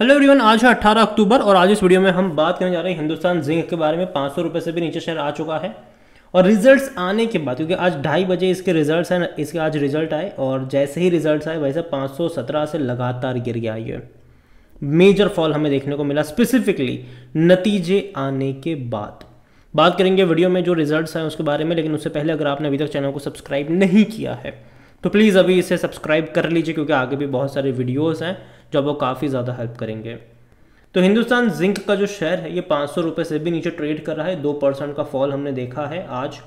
hello everyone आज है 18 अक्टूबर और आज इस वीडियो में हम बात करने जा रहे हैं हिंदुस्तान जिंक के बारे में पाँच सौ रुपये से भी नीचे शेयर आ चुका है और रिजल्ट्स आने के बाद क्योंकि आज ढाई बजे इसके रिजल्ट्स हैं इसके आज रिजल्ट आए और जैसे ही रिजल्ट आए वैसे 517 से लगातार गिर गया ये मेजर फॉल हमें देखने को मिला स्पेसिफिकली नतीजे आने के बाद बात करेंगे वीडियो में जो रिजल्ट आए उसके बारे में लेकिन उससे पहले अगर आपने अभी तक चैनल को सब्सक्राइब नहीं किया है तो प्लीज़ अभी इसे सब्सक्राइब कर लीजिए क्योंकि आगे भी बहुत सारे वीडियोज़ हैं जब वो काफ़ी ज़्यादा हेल्प करेंगे तो हिंदुस्तान जिंक का जो शेयर है ये पाँच सौ रुपये से भी नीचे ट्रेड कर रहा है दो परसेंट का फॉल हमने देखा है आज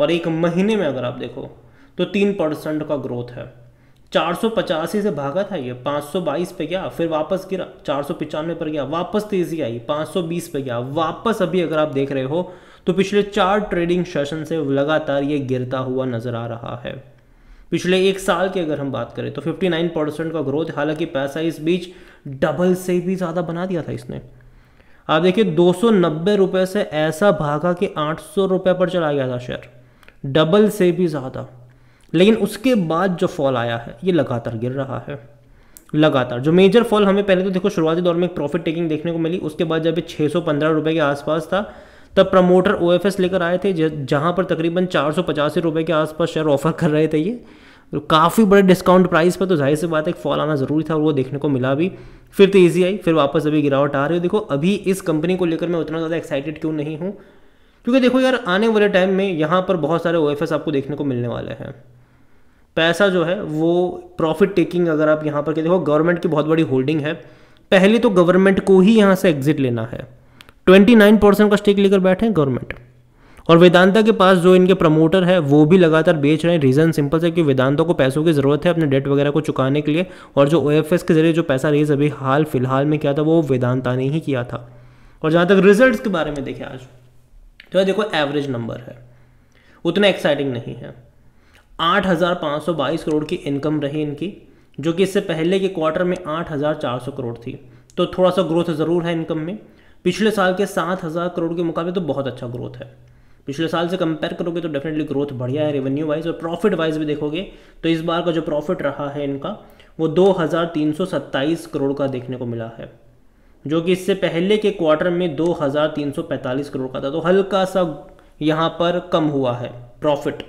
और एक महीने में अगर आप देखो तो तीन परसेंट का ग्रोथ है चार सौ पचासी से भागा था ये पाँच सौ बाईस पे गया फिर वापस गिरा चार सौ पचानवे पर गया वापस तेज़ी आई पाँच सौ बीस पे गया वापस अभी अगर आप देख रहे हो तो पिछले चार ट्रेडिंग सेशन से लगातार ये गिरता हुआ नज़र आ रहा है पिछले एक साल की अगर हम बात करें तो 59 परसेंट का ग्रोथ हालांकि पैसा इस बीच डबल से भी ज़्यादा बना दिया था इसने आप देखिए दो रुपए से ऐसा भागा कि आठ रुपए पर चला गया था शेयर डबल से भी ज़्यादा लेकिन उसके बाद जो फॉल आया है ये लगातार गिर रहा है लगातार जो मेजर फॉल हमें पहले तो देखो शुरुआती दौर में एक प्रॉफिट टेकिंग देखने को मिली उसके बाद जब ये 615 रुपए के आसपास था तब प्रमोटर ओ लेकर आए थे जहाँ पर तकरीबन चार सौ पचासी रुपये के आसपास शेयर ऑफर कर रहे थे ये तो काफ़ी बड़े डिस्काउंट प्राइस पर तो जाहिर सी बात है एक फॉल आना ज़रूरी था और वो देखने को मिला भी फिर तो ईजी आई फिर वापस अभी गिरावट आ रही है देखो अभी इस कंपनी को लेकर मैं उतना ज़्यादा एक्साइटेड क्यों नहीं हूँ क्योंकि देखो यार आने वाले टाइम में यहाँ पर बहुत सारे ओ आपको देखने को मिलने वाले हैं पैसा जो है वो प्रॉफिट टेकिंग अगर आप यहाँ पर देखो गवर्नमेंट की बहुत बड़ी होल्डिंग है पहले तो गवर्नमेंट को ही यहाँ से एग्ज़िट लेना है ट्वेंटी नाइन परसेंट का स्टेक लेकर बैठे हैं गवर्नमेंट और वेदांता के पास जो इनके प्रमोटर है वो भी लगातार बेच रहे हैं रीज़न सिंपल से कि वेदांता को पैसों की ज़रूरत है अपने डेट वगैरह को चुकाने के लिए और जो ओ के जरिए जो पैसा रेज अभी हाल फिलहाल में किया था वो वेदांता ने ही किया था और जहाँ तक रिजल्ट के बारे में देखें आज तो देखो एवरेज नंबर है उतना एक्साइटिंग नहीं है 8,522 करोड़ की इनकम रही इनकी जो कि इससे पहले के क्वार्टर में 8,400 करोड़ थी तो थोड़ा सा ग्रोथ ज़रूर है इनकम में पिछले साल के सात हज़ार करोड़ के मुकाबले तो बहुत अच्छा ग्रोथ है पिछले साल से कंपेयर करोगे तो डेफिनेटली ग्रोथ बढ़िया है रेवेन्यू वाइज और प्रॉफिट वाइज भी देखोगे तो इस बार का जो प्रॉफिट रहा है इनका वो दो हज़ार तीन सौ सत्ताईस करोड़ का देखने को मिला है जो कि इससे पहले के क्वार्टर में दो हज़ार तीन सौ पैंतालीस करोड़ का था तो हल्का सा यहाँ पर कम हुआ है प्रॉफिट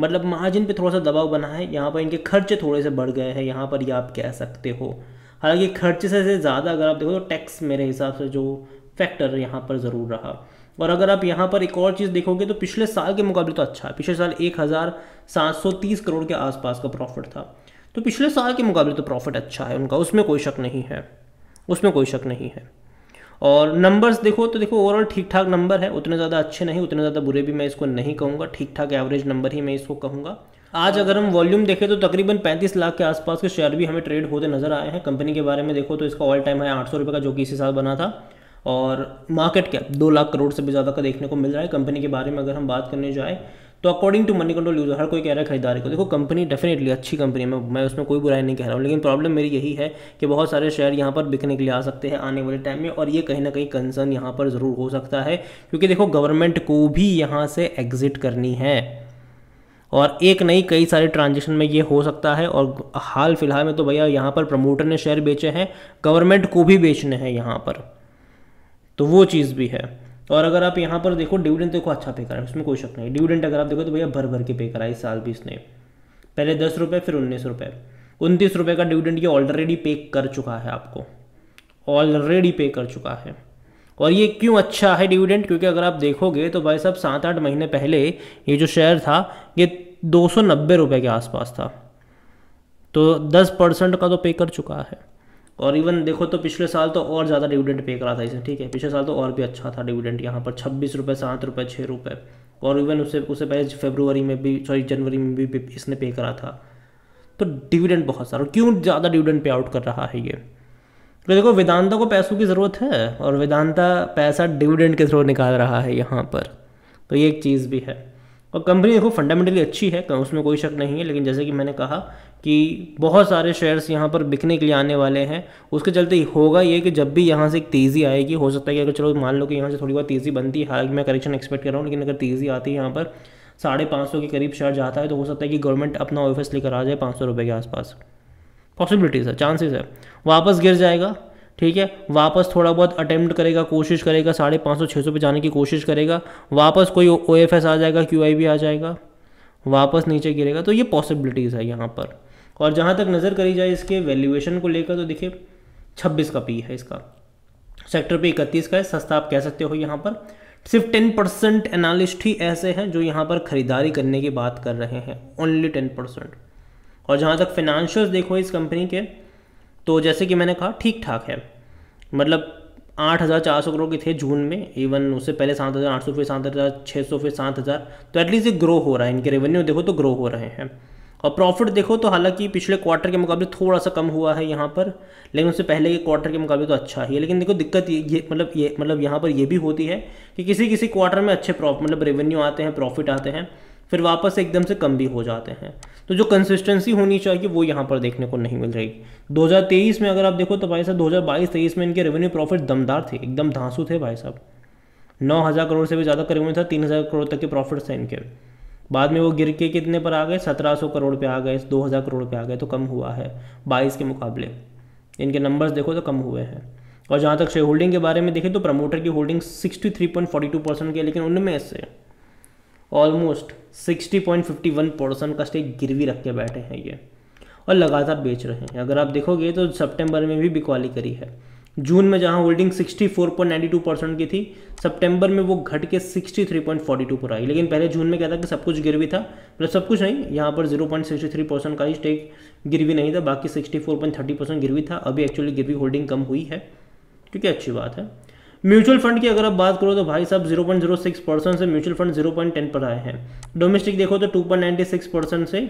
मतलब मार्जिन पे थोड़ा सा दबाव बना है यहाँ पर इनके खर्चे थोड़े से बढ़ गए हैं यहाँ पर ये आप कह सकते हो हालांकि खर्चे से ज़्यादा अगर आप देखो तो टैक्स मेरे हिसाब से जो फैक्टर यहाँ पर ज़रूर रहा और अगर आप यहाँ पर एक और चीज़ देखोगे तो पिछले साल के मुकाबले तो अच्छा है पिछले साल एक हज़ार सात सौ तीस करोड़ के आसपास का प्रॉफिट था तो पिछले साल के मुकाबले तो प्रॉफिट अच्छा है उनका उसमें कोई शक नहीं है उसमें कोई शक नहीं है और नंबर्स देखो तो देखो ओवरऑल ठीक ठाक नंबर है उतने ज़्यादा अच्छे नहीं उतने ज़्यादा बुरे भी मैं इसको नहीं कहूँगा ठीक ठाक एवरेज नंबर ही मैं इसको कहूँगा आज अगर हम वॉल्यूम देखें तो तकरीबन 35 लाख के आसपास के शेयर भी हमें ट्रेड होते नजर आए हैं कंपनी के बारे में देखो तो इसका ऑल टाइम है आठ सौ का जो कि इसी साल बना था और मार्केट कैप दो लाख करोड़ से भी ज़्यादा का देखने को मिल रहा है कंपनी के बारे में अगर हम बात करने जाए तो according to Moneycontrol user हर कोई कह रहा है खरीदारी को देखो कंपनी डेफिनेटली अच्छी कंपनी है मैं मैं उसमें कोई बुराई नहीं कह रहा हूँ लेकिन प्रॉब्लम मेरी यही है कि बहुत सारे शेयर यहाँ पर बिकने के लिए आ सकते हैं आने वाले टाइम में और ये कहीं ना कहीं कंसर्न यहाँ पर ज़रूर हो सकता है क्योंकि देखो गवर्नमेंट को भी यहाँ से एग्जिट करनी है और एक नहीं कई सारे ट्रांजेक्शन में ये हो सकता है और हाल फिलहाल में तो भैया यहाँ पर प्रमोटर ने शेयर बेचे हैं गवर्नमेंट को भी बेचने हैं यहाँ पर तो वो चीज़ भी है और अगर आप यहाँ पर देखो डिविडेंड तो देखो अच्छा पे करा है उसमें कोई शक नहीं डिविडेंड अगर आप देखो तो भैया भर भर के पे करा इस साल भी इसने पहले दस रुपये फिर उन्नीस रुपये उनतीस रुपये का डिविडेंड ये ऑलरेडी पे कर चुका है आपको ऑलरेडी पे कर चुका है और ये क्यों अच्छा है डिविडेंड क्योंकि अगर आप देखोगे तो भाई साहब सात आठ महीने पहले ये जो शेयर था ये दो सौ नब्बे रुपये के आसपास था तो दस परसेंट का तो पे कर चुका है और इवन देखो तो पिछले साल तो और ज़्यादा डिविडेंड पे करा था इसे ठीक है पिछले साल तो और भी अच्छा था डिविडेंड यहाँ पर छब्बीस रुपये सात रुपये छः रुपये और इवन उसे उससे पहले फेबरवरी में भी सॉरी जनवरी में भी इसने पे करा था तो डिविडेंड बहुत सारा क्यों ज़्यादा डिविडेंड पे आउट कर रहा है ये तो देखो वेदांता को पैसों की ज़रूरत है और वेदांता पैसा डिविडेंड के थ्रू निकाल रहा है यहाँ पर तो ये एक चीज़ भी है और कंपनी देखो फंडामेंटली अच्छी है उसमें कोई शक नहीं है लेकिन जैसे कि मैंने कहा कि बहुत सारे शेयर्स यहाँ पर बिकने के लिए आने वाले हैं उसके चलते होगा ये कि जब भी यहाँ से एक तेज़ी आएगी हो सकता है कि अगर चलो मान लो कि यहाँ से थोड़ी बहुत तेज़ी बनती है हालांकि मैं करेक्शन एक्सपेक्ट कर रहा हूँ लेकिन अगर तेज़ी आती है यहाँ पर साढ़े पाँच सौ के करीब शेयर जाता है तो हो सकता है कि गवर्नमेंट अपना ऑफिस लेकर आ जाए पाँच सौ रुपये के आसपास पॉसिबिलिटीज़ है चांसेस है वापस गिर जाएगा ठीक है वापस थोड़ा बहुत अटैम्प्ट करेगा कोशिश करेगा साढ़े पाँच सौ छः सौ पर जाने की कोशिश करेगा वापस कोई ओ एफ एस आ जाएगा क्यू आई भी आ जाएगा वापस नीचे गिरेगा तो ये पॉसिबिलिटीज़ है यहाँ पर और जहाँ तक नज़र करी जाए इसके वैल्यूएशन को लेकर तो देखिए छब्बीस का पी है इसका सेक्टर पे इकतीस का है सस्ता आप कह सकते हो यहाँ पर सिर्फ टेन परसेंट एनालिस्ट ही ऐसे हैं जो यहाँ पर ख़रीदारी करने की बात कर रहे हैं ओनली टेन परसेंट और जहाँ तक फिनेंशियल देखो इस कंपनी के तो जैसे कि मैंने कहा ठीक ठाक है मतलब आठ हज़ार चार सौ करोड़ के थे जून में इवन उससे पहले सात हज़ार आठ सौ फिर सात हज़ार छः सौ फिर सात हज़ार तो एटलीस्ट ये ग्रो हो रहा है इनके रेवेन्यू देखो तो ग्रो हो रहे हैं और प्रॉफिट देखो तो हालांकि पिछले क्वार्टर के मुकाबले थोड़ा सा कम हुआ है यहाँ पर लेकिन उससे पहले के क्वार्टर के मुकाबले तो अच्छा ही है लेकिन देखो दिक्कत ये, ये मतलब ये मतलब यहाँ पर ये भी होती है कि किसी किसी क्वार्टर में अच्छे प्रॉफिट मतलब रेवेन्यू आते हैं प्रॉफिट आते हैं फिर वापस एकदम से कम भी हो जाते हैं तो जो कंसिस्टेंसी होनी चाहिए वो यहाँ पर देखने को नहीं मिल रही 2023 में अगर आप देखो तो भाई साहब 2022-23 में इनके रेवेन्यू प्रॉफिट दमदार थे एकदम धांसू थे भाई साहब नौ हज़ार करोड़ से भी ज़्यादा करीबन था तीन हज़ार करोड़ तक के प्रॉफिट्स थे इनके बाद में वो गिर के कितने पर आ गए सत्रह सौ करोड़ पे आ गए दो हज़ार करोड़ पे आ गए तो कम हुआ है बाईस के मुकाबले इनके नंबर्स देखो तो कम हुए हैं और जहाँ तक शेयर होल्डिंग के बारे में देखें तो प्रमोटर की holding sixty three point forty two percent की है लेकिन उनमें से ऑलमोस्ट 60.51 परसेंट का स्टेक गिरवी रख के बैठे हैं ये और लगातार बेच रहे हैं अगर आप देखोगे तो सितंबर में भी बिकवाली करी है जून में जहां होल्डिंग 64.92 परसेंट की थी सितंबर में वो घट के 63.42 पर आई लेकिन पहले जून में क्या था कि सब कुछ गिरवी था मतलब सब कुछ नहीं यहाँ पर 0.63 परसेंट का ही स्टेक गिरवी नहीं था बाकी 64.30 परसेंट गिरवी था अभी एक्चुअली गिरवी होल्डिंग कम हुई है क्योंकि अच्छी बात है म्यूचुअल फंड की अगर आप बात करो तो भाई साहब 0.06 परसेंट से म्यूचुअल फंड 0.10 पर आए हैं डोमेस्टिक देखो तो 2.96 परसेंट से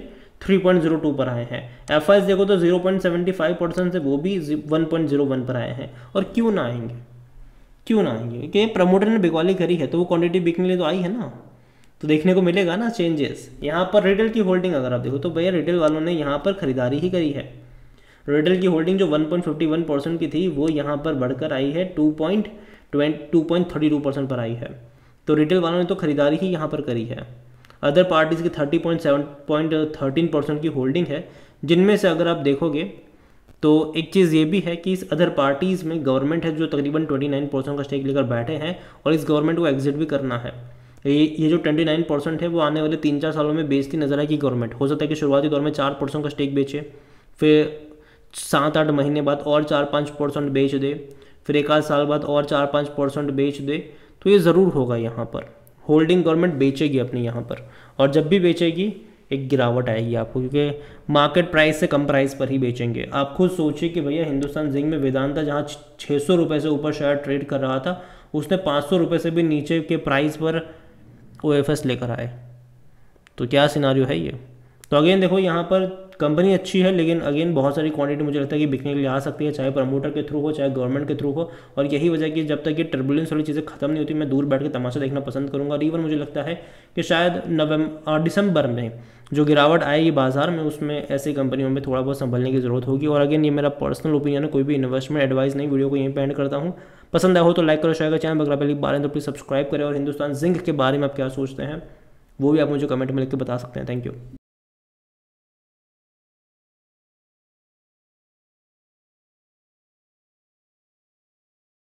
3.02 पर आए हैं एफ देखो तो 0.75 परसेंट से वो भी 1.01 पर आए हैं और क्यों ना आएंगे क्यों ना आएंगे क्योंकि प्रमोटर ने बिकवाली करी है तो वो क्वान्टिटी बिकने लिए तो आई है ना तो देखने को मिलेगा ना चेंजेस यहाँ पर रिटेल की होल्डिंग अगर आप देखो तो भैया रिटेल वालों ने यहाँ पर खरीदारी ही करी है रिटेल की होल्डिंग जो 1.51 परसेंट की थी वो यहाँ पर बढ़कर आई है point two point thirty two percent पर आई है तो रिटेल वालों ने तो खरीदारी ही यहाँ पर करी है अदर पार्टीज़ की thirty point seven point thirteen percent की होल्डिंग है जिनमें से अगर आप देखोगे तो एक चीज़ ये भी है कि इस अदर पार्टीज़ में गवर्नमेंट है जो तकरीबन ट्वेंटी नाइन परसेंट का स्टेक लेकर बैठे हैं और इस गवर्नमेंट को एग्जिट भी करना है ये ये जो ट्वेंटी नाइन परसेंट है वो आने वाले तीन चार सालों में बेचती नजर आएगी गवर्नमेंट हो सकता है कि शुरुआती दौर में चार परसेंट का स्टेक बेचे फिर सात आठ महीने बाद और चार पाँच परसेंट बेच दे फिर एक आध साल बाद और चार पाँच परसेंट बेच दे तो ये ज़रूर होगा यहाँ पर होल्डिंग गवर्नमेंट बेचेगी अपने यहाँ पर और जब भी बेचेगी एक गिरावट आएगी आपको क्योंकि मार्केट प्राइस से कम प्राइस पर ही बेचेंगे आप खुद सोचिए कि भैया हिंदुस्तान जिंक में वेदांता जहाँ छः सौ रुपये से ऊपर शेयर ट्रेड कर रहा था उसने पाँच सौ रुपये से भी नीचे के प्राइस पर ओ लेकर आए तो क्या सिनारियो है ये तो अगेन देखो यहाँ पर कंपनी अच्छी है लेकिन अगेन बहुत सारी क्वांटिटी मुझे लगता है कि बिकने के लिए आ सकती है चाहे प्रमोटर के थ्रू हो चाहे गवर्नमेंट के थ्रू हो और यही वजह कि जब तक ये टर्बुलेंस वाली चीज़ें खत्म नहीं होती मैं दूर बैठ के तमाशा देखना पसंद करूँगा और इवन मुझे लगता है कि शायद नवंबर दिसंबर में जो गिरावट आएगी बाजार में उसमें ऐसी कंपनियों में थोड़ा बहुत संभलने की ज़रूरत होगी और अगेन ये मेरा पर्सनल ओपिनियन है कोई भी इन्वेस्टमेंट एडवाइस नहीं वीडियो को यहीं पेंड करता हूँ पसंद आया हो तो लाइक करो शेयर करो चैनल अगर पहली बार तो प्लीज़ सब्सक्राइब करें और हिंदुस्तान जिंक के बारे में आप क्या सोचते हैं वो भी आप मुझे कमेंट में लिख के बता सकते हैं थैंक यू